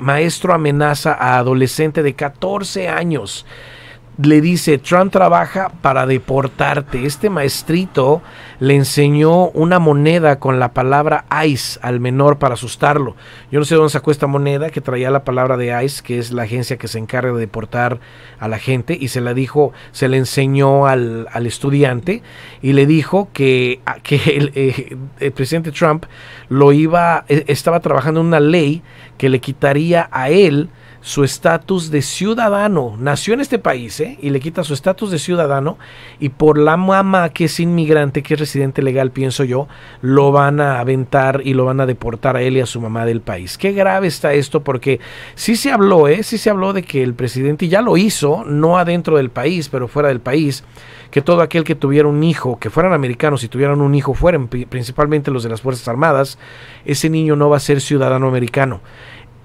maestro amenaza a adolescente de 14 años le dice, Trump trabaja para deportarte. Este maestrito le enseñó una moneda con la palabra ICE al menor para asustarlo. Yo no sé dónde sacó esta moneda que traía la palabra de ICE, que es la agencia que se encarga de deportar a la gente, y se la dijo, se le enseñó al, estudiante y le dijo que, que eh, el, presidente Trump lo iba, e, estaba trabajando en una ley que le quitaría a él su estatus de ciudadano. Nació en este país ¿eh? y le quita su estatus de ciudadano y por la mamá que es inmigrante, que es residente legal, pienso yo, lo van a aventar y lo van a deportar a él y a su mamá del país. Qué grave está esto porque sí se habló, ¿eh? sí se habló de que el presidente ya lo hizo, no adentro del país, pero fuera del país, que todo aquel que tuviera un hijo, que fueran americanos y tuvieran un hijo, fueran principalmente los de las Fuerzas Armadas, ese niño no va a ser ciudadano americano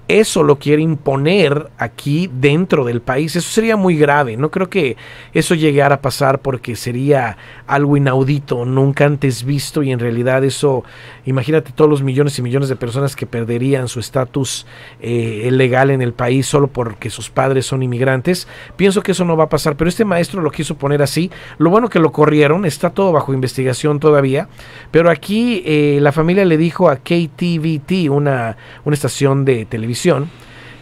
eso lo quiere imponer aquí dentro del país. Eso sería muy grave. No creo que eso llegara a pasar porque sería algo inaudito, nunca antes visto y en realidad eso, imagínate todos los millones y millones de personas que perderían su estatus eh, legal en el país solo porque sus padres son inmigrantes. Pienso que eso no va a pasar, pero este maestro lo quiso poner así. Lo bueno que lo corrieron, está todo bajo investigación todavía, pero aquí eh, la familia le dijo a KTVT, una, una estación de televisión,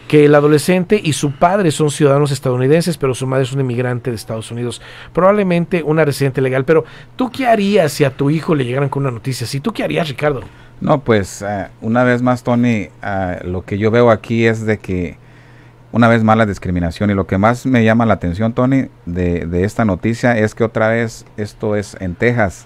que el adolescente y su padre son ciudadanos estadounidenses, pero su madre es un inmigrante de Estados Unidos, probablemente una residente legal. Pero, ¿tú qué harías si a tu hijo le llegaran con una noticia así? ¿Tú qué harías, Ricardo? No, pues eh, una vez más, Tony, eh, lo que yo veo aquí es de que una vez más la discriminación y lo que más me llama la atención, Tony, de, esta noticia es que otra vez esto es en Texas.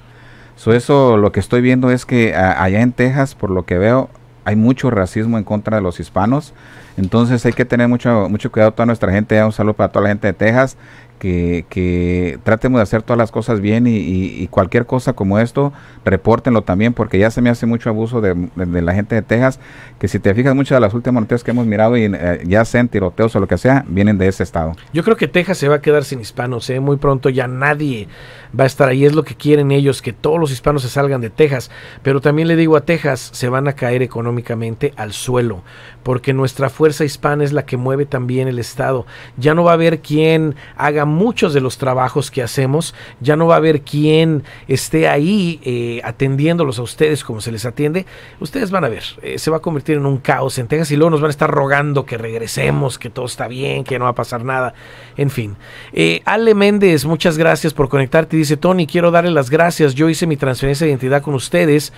eso lo que estoy viendo es que allá en Texas, por lo que veo, hay mucho racismo en contra de los hispanos. Entonces hay que tener mucho, mucho cuidado toda nuestra gente. Un saludo para toda la gente de Texas que, tratemos de hacer todas las cosas bien y, cualquier cosa como esto, repórtenlo también, porque ya se me hace mucho abuso de, la gente de Texas, que si te fijas, muchas de las últimas noticias que hemos mirado, y, eh, ya sean tiroteos o lo que sea, vienen de ese estado. Yo creo que Texas se va a quedar sin hispanos, ¿eh? muy pronto ya nadie va a estar ahí, es lo que quieren ellos, que todos los hispanos se salgan de Texas, pero también le digo a Texas, se van a caer económicamente al suelo, porque nuestra fuerza hispana es la que mueve también el estado, ya no va a haber quien haga muchos de los trabajos que hacemos. Ya no va a haber quien esté ahí eh, atendiéndolos a ustedes como se les atiende. Ustedes van a ver, eh, se va a convertir en un caos en Texas y luego nos van a estar rogando que regresemos, que todo está bien, que no va a pasar nada. En fin. Eh, Ale Méndez, muchas gracias por conectarte. Dice Tony, quiero darle las gracias. Yo hice mi transferencia de identidad con ustedes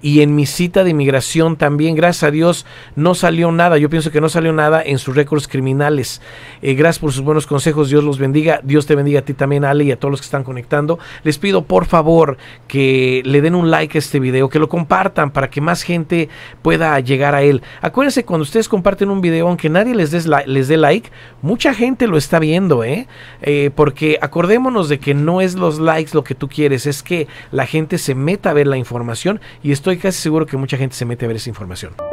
y en mi cita de inmigración también, gracias a Dios, no salió nada. Yo pienso que no salió nada en sus récords criminales. gracias por sus buenos consejos. Dios los bendiga. Dios te bendiga a ti también, Ale, y a todos los que están conectando. Les pido por favor que le den un like a este video, que lo compartan para que más gente pueda llegar a él. Acuérdense, cuando ustedes comparten un video, aunque nadie les, dé like, mucha gente lo está viendo, ¿eh? ¿eh? Porque acordémonos de que no es los likes lo que tú quieres, es que la gente se meta a ver la información y estoy casi seguro que mucha gente se mete a ver esa información.